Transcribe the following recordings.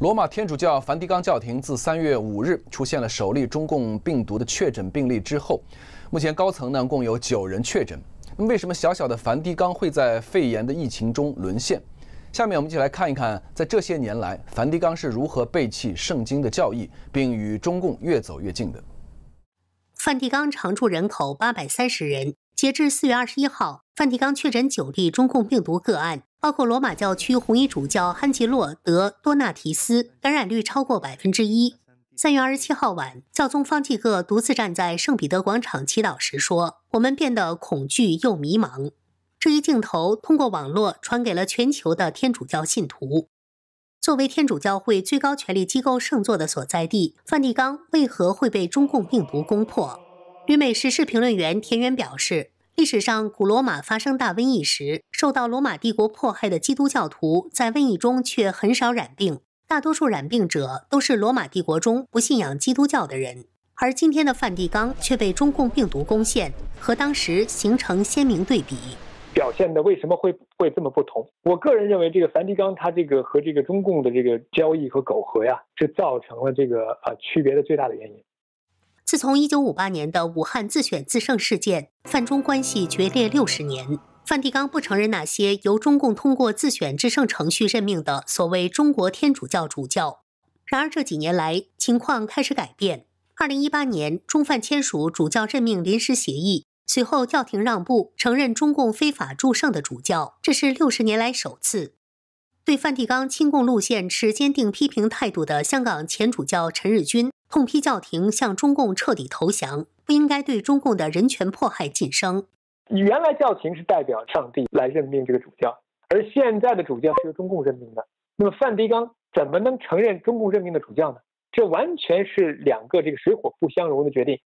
罗马天主教梵蒂冈教廷自三月五日出现了首例中共病毒的确诊病例之后，目前高层呢共有九人确诊。那么，为什么小小的梵蒂冈会在肺炎的疫情中沦陷？下面我们一起来看一看，在这些年来，梵蒂冈是如何背弃圣经的教义，并与中共越走越近的。梵蒂冈常住人口八百三十人，截至四月二十一号，梵蒂冈确诊九例中共病毒个案。包括罗马教区红衣主教安吉洛·德多纳提斯感染率超过百分之一。三月二十七号晚，教宗方济各独自站在圣彼得广场祈祷时说：“我们变得恐惧又迷茫。”这一镜头通过网络传给了全球的天主教信徒。作为天主教会最高权力机构圣座的所在地，梵蒂冈为何会被中共病毒攻破？旅美时事评论员田园表示。历史上，古罗马发生大瘟疫时，受到罗马帝国迫害的基督教徒在瘟疫中却很少染病，大多数染病者都是罗马帝国中不信仰基督教的人。而今天的梵蒂冈却被中共病毒攻陷，和当时形成鲜明对比。表现的为什么会会这么不同？我个人认为，这个梵蒂冈它这个和这个中共的这个交易和苟合呀，是造成了这个呃区别的最大的原因。自从一九五八年的武汉自选自胜事件，范中关系决裂六十年。梵蒂冈不承认那些由中共通过自选自胜程序任命的所谓中国天主教主教。然而这几年来，情况开始改变。二零一八年，中梵签署主教任命临时协议，随后教廷让步，承认中共非法助圣的主教，这是六十年来首次。对梵蒂冈亲共路线持坚定批评态度的香港前主教陈日军痛批教廷向中共彻底投降，不应该对中共的人权迫害晋升。原来教廷是代表上帝来任命这个主教，而现在的主教是由中共任命的。那么梵蒂冈怎么能承认中共任命的主教呢？这完全是两个这个水火不相容的决定。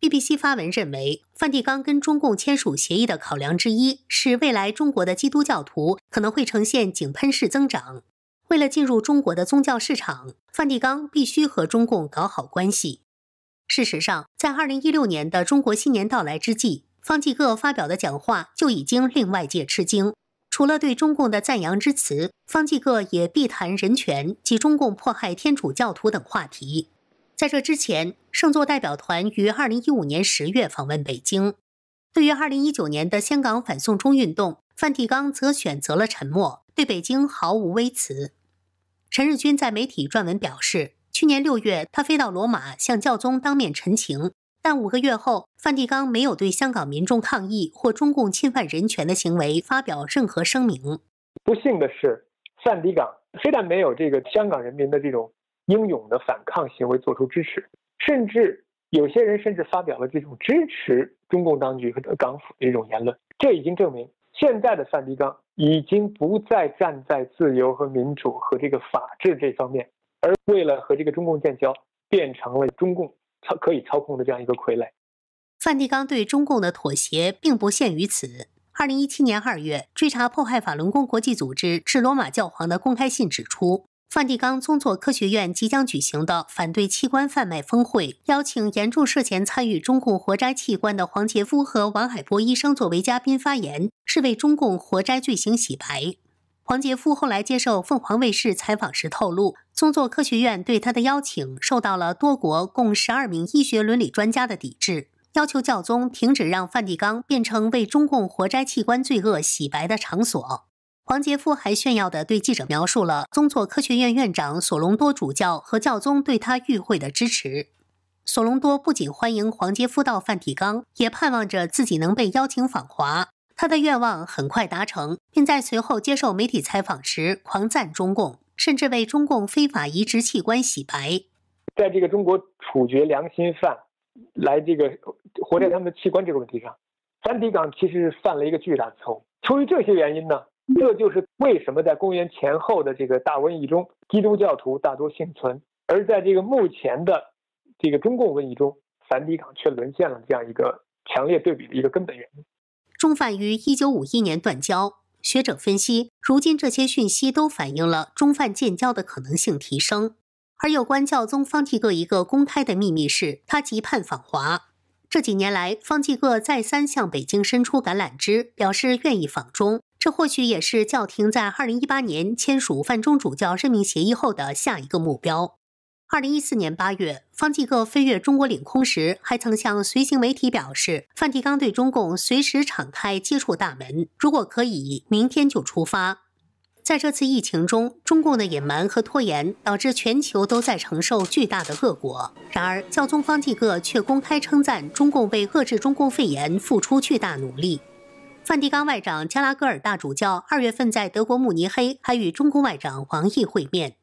BBC 发文认为，梵蒂冈跟中共签署协议的考量之一是，未来中国的基督教徒可能会呈现井喷式增长。为了进入中国的宗教市场，梵蒂冈必须和中共搞好关系。事实上，在二零一六年的中国新年到来之际，方济各发表的讲话就已经令外界吃惊。除了对中共的赞扬之词，方济各也避谈人权及中共迫害天主教徒等话题。在这之前，圣座代表团于二零一五年十月访问北京。对于二零一九年的香港反送中运动，梵蒂冈则选择了沉默，对北京毫无微词。陈日军在媒体撰文表示，去年六月他飞到罗马向教宗当面陈情，但五个月后，梵蒂冈没有对香港民众抗议或中共侵犯人权的行为发表任何声明。不幸的是，梵蒂冈非但没有这个香港人民的这种英勇的反抗行为做出支持，甚至有些人甚至发表了这种支持中共当局和港府的一种言论，这已经证明。现在的梵蒂冈已经不再站在自由和民主和这个法治这方面，而为了和这个中共建交，变成了中共操可以操控的这样一个傀儡。梵蒂冈对中共的妥协并不限于此。二零一七年二月，追查迫害法轮功国际组织致罗马教皇的公开信指出。梵蒂冈宗座科学院即将举行的反对器官贩卖峰会，邀请严重涉嫌参与中共活摘器官的黄杰夫和王海波医生作为嘉宾发言，是为中共活摘罪行洗白。黄杰夫后来接受凤凰卫视采访时透露，宗座科学院对他的邀请受到了多国共十二名医学伦理专家的抵制，要求教宗停止让梵蒂冈变成为中共活摘器官罪恶洗白的场所。黄杰夫还炫耀地对记者描述了宗座科学院院长索隆多主教和教宗对他与会的支持。索隆多不仅欢迎黄杰夫到梵蒂冈，也盼望着自己能被邀请访华。他的愿望很快达成，并在随后接受媒体采访时狂赞中共，甚至为中共非法移植器官洗白。在这个中国处决良心犯，来这个活在他们的器官这个问题上，梵蒂冈其实犯了一个巨大的错误。出于这些原因呢？这就是为什么在公元前后的这个大瘟疫中，基督教徒大多幸存，而在这个目前的这个中共瘟疫中，梵蒂冈却沦陷了这样一个强烈对比的一个根本原因。中梵于一九五一年断交，学者分析，如今这些讯息都反映了中梵建交的可能性提升。而有关教宗方济各一个公开的秘密是，他急盼访华。这几年来，方济各再三向北京伸出橄榄枝，表示愿意访中。这或许也是教廷在二零一八年签署范中主教任命协议后的下一个目标。二零一四年八月，方济各飞越中国领空时，还曾向随行媒体表示，梵蒂冈对中共随时敞开接触大门，如果可以，明天就出发。在这次疫情中，中共的隐瞒和拖延导致全球都在承受巨大的恶果。然而，教宗方济各却公开称赞中共为遏制中共肺炎付出巨大努力。梵蒂冈外长加拉格尔大主教二月份在德国慕尼黑，还与中国外长王毅会面。